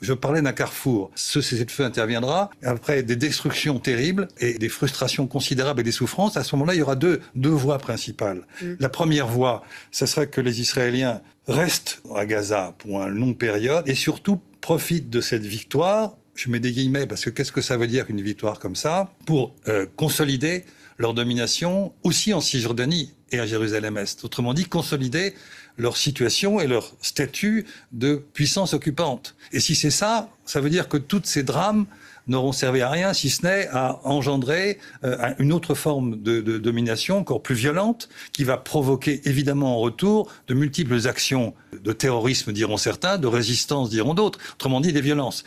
Je parlais d'un carrefour. Ce cessez-le-feu interviendra après des destructions terribles et des frustrations considérables et des souffrances. À ce moment-là, il y aura deux, deux voies principales. Mm. La première voie, ce serait que les Israéliens restent à Gaza pour une longue période et surtout profitent de cette victoire je mets des guillemets parce que qu'est-ce que ça veut dire une victoire comme ça pour euh, consolider leur domination aussi en Cisjordanie et à Jérusalem-Est. Autrement dit, consolider leur situation et leur statut de puissance occupante. Et si c'est ça, ça veut dire que toutes ces drames n'auront servi à rien, si ce n'est à engendrer euh, une autre forme de, de domination encore plus violente, qui va provoquer évidemment en retour de multiples actions de terrorisme, diront certains, de résistance, diront d'autres, autrement dit des violences.